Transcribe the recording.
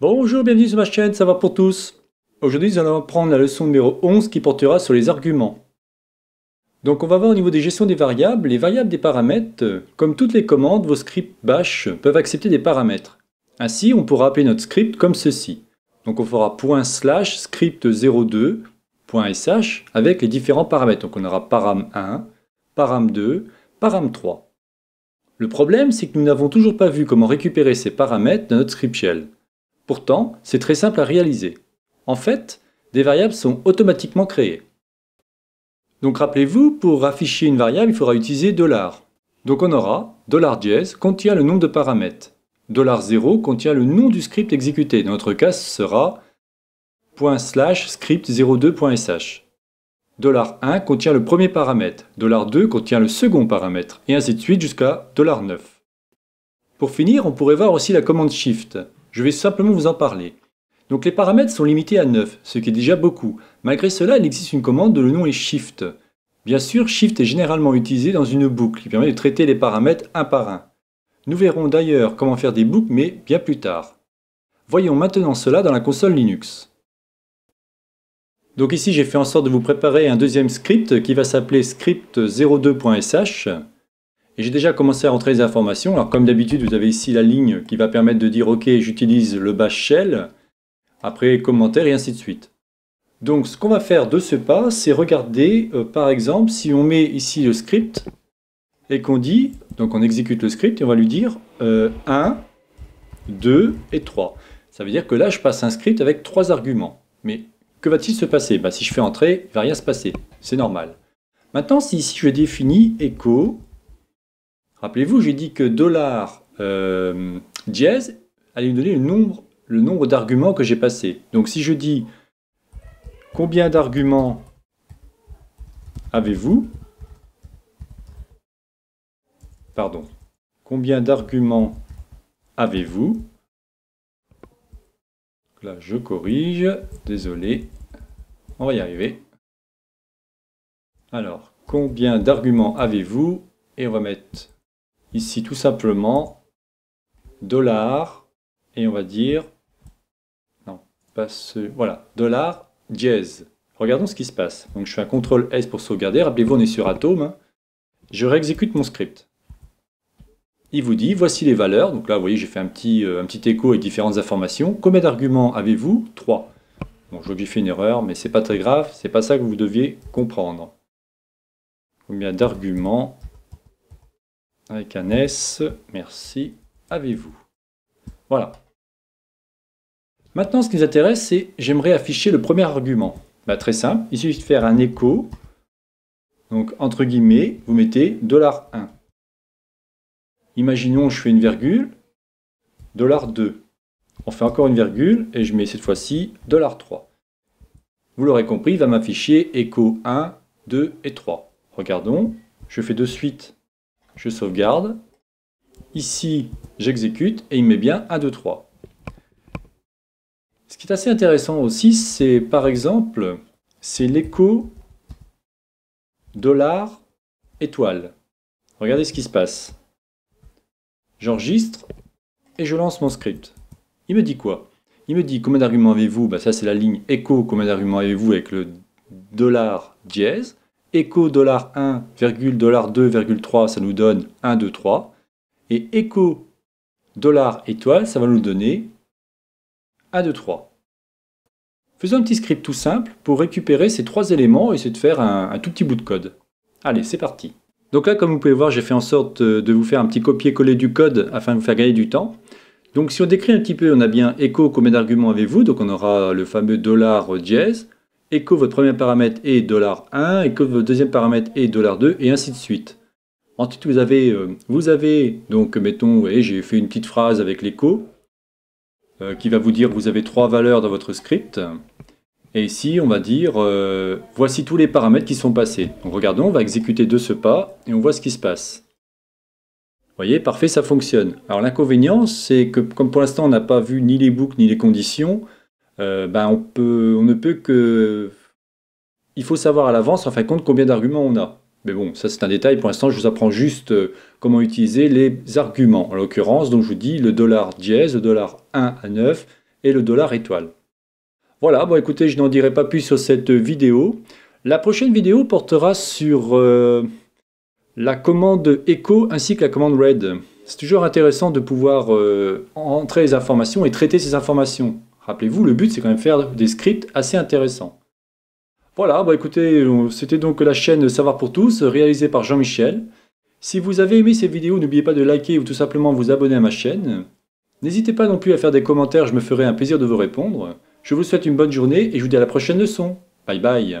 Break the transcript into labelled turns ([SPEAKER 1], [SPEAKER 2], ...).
[SPEAKER 1] Bonjour, bienvenue sur ma chaîne, ça va pour tous Aujourd'hui, nous allons prendre la leçon numéro 11 qui portera sur les arguments. Donc on va voir au niveau des gestions des variables, les variables des paramètres, comme toutes les commandes, vos scripts bash peuvent accepter des paramètres. Ainsi, on pourra appeler notre script comme ceci. Donc on fera slash script02.sh avec les différents paramètres. Donc on aura param1, param2, param3. Le problème, c'est que nous n'avons toujours pas vu comment récupérer ces paramètres dans notre script shell. Pourtant, c'est très simple à réaliser. En fait, des variables sont automatiquement créées. Donc rappelez-vous, pour afficher une variable, il faudra utiliser Donc on aura $.js contient le nombre de paramètres. $0 contient le nom du script exécuté. Dans notre cas, ce sera script02.sh. $1 contient le premier paramètre, $2 contient le second paramètre, et ainsi de suite jusqu'à $9. Pour finir, on pourrait voir aussi la commande shift. Je vais simplement vous en parler. Donc les paramètres sont limités à 9, ce qui est déjà beaucoup. Malgré cela, il existe une commande dont le nom est shift. Bien sûr, shift est généralement utilisé dans une boucle qui permet de traiter les paramètres un par un. Nous verrons d'ailleurs comment faire des boucles, mais bien plus tard. Voyons maintenant cela dans la console Linux. Donc ici, j'ai fait en sorte de vous préparer un deuxième script qui va s'appeler script02.sh. Et j'ai déjà commencé à rentrer les informations. Alors comme d'habitude, vous avez ici la ligne qui va permettre de dire « Ok, j'utilise le bash shell », après commentaire et ainsi de suite. Donc ce qu'on va faire de ce pas, c'est regarder euh, par exemple si on met ici le script et qu'on dit, donc on exécute le script et on va lui dire 1, euh, 2 et 3. Ça veut dire que là je passe un script avec trois arguments. Mais que va-t-il se passer bah, Si je fais entrer, il ne va rien se passer. C'est normal. Maintenant si ici je définis echo Rappelez-vous, j'ai dit que dollar euh, dièse allait me donner le nombre, le nombre d'arguments que j'ai passé. Donc si je dis combien d'arguments avez-vous Pardon. Combien d'arguments avez-vous Là, je corrige. Désolé. On va y arriver. Alors, combien d'arguments avez-vous Et on va mettre ici tout simplement dollar et on va dire non pas ce voilà dollar dièse regardons ce qui se passe donc je fais un ctrl s pour sauvegarder rappelez-vous on est sur atom hein. je réexécute mon script il vous dit voici les valeurs donc là vous voyez j'ai fait un petit euh, un petit écho avec différentes informations combien d'arguments avez-vous 3 bon je j'ai fait une erreur mais c'est pas très grave c'est pas ça que vous deviez comprendre combien d'arguments avec un S, merci, avez-vous. Voilà. Maintenant, ce qui nous intéresse, c'est j'aimerais afficher le premier argument. Bah, très simple, il suffit de faire un écho. Donc, entre guillemets, vous mettez $1. Imaginons, je fais une virgule, $2. On fait encore une virgule et je mets cette fois-ci $3. Vous l'aurez compris, il va m'afficher écho 1, 2 et 3. Regardons, je fais de suite je sauvegarde. Ici, j'exécute et il met bien 1, 2, 3. Ce qui est assez intéressant aussi, c'est par exemple, c'est l'écho dollar étoile. Regardez ce qui se passe. J'enregistre et je lance mon script. Il me dit quoi Il me dit combien d'arguments avez-vous ben, Ça c'est la ligne écho, combien d'arguments avez-vous avec le dollar dièse echo dollar 1, dollar 2, 3, ça nous donne 1, 2, 3. Et echo dollar étoile, ça va nous donner 1, 2, 3. Faisons un petit script tout simple pour récupérer ces trois éléments et essayer de faire un, tout petit bout de code. Allez, c'est parti. Donc là, comme vous pouvez voir, j'ai fait en sorte euh, de vous faire un petit copier-coller du code afin de vous faire gagner du temps. Donc si on décrit un petit peu, on a bien echo combien d'arguments avez-vous Donc on aura le fameux dollar dièse et votre premier paramètre est $1, et que votre deuxième paramètre est $2, et ainsi de suite. Ensuite, vous avez, euh, vous avez donc, mettons, voyez, j'ai fait une petite phrase avec l'écho, euh, qui va vous dire vous avez trois valeurs dans votre script. Et ici, on va dire, euh, voici tous les paramètres qui sont passés. Donc regardons, on va exécuter de ce pas, et on voit ce qui se passe. Vous voyez, parfait, ça fonctionne. Alors l'inconvénient, c'est que comme pour l'instant, on n'a pas vu ni les boucles ni les conditions, euh, ben on, peut, on ne peut que... Il faut savoir à l'avance, en fin de compte, combien d'arguments on a. Mais bon, ça c'est un détail. Pour l'instant, je vous apprends juste euh, comment utiliser les arguments. En l'occurrence, donc je vous dis le dollar dièse, le dollar 1 à 9 et le dollar étoile. Voilà, bon écoutez, je n'en dirai pas plus sur cette vidéo. La prochaine vidéo portera sur euh, la commande Echo ainsi que la commande RED. C'est toujours intéressant de pouvoir entrer les informations et traiter ces informations. Rappelez-vous, le but, c'est quand même faire des scripts assez intéressants. Voilà, bah écoutez, c'était donc la chaîne Savoir pour tous, réalisée par Jean-Michel. Si vous avez aimé cette vidéo, n'oubliez pas de liker ou tout simplement vous abonner à ma chaîne. N'hésitez pas non plus à faire des commentaires, je me ferai un plaisir de vous répondre. Je vous souhaite une bonne journée et je vous dis à la prochaine leçon. Bye bye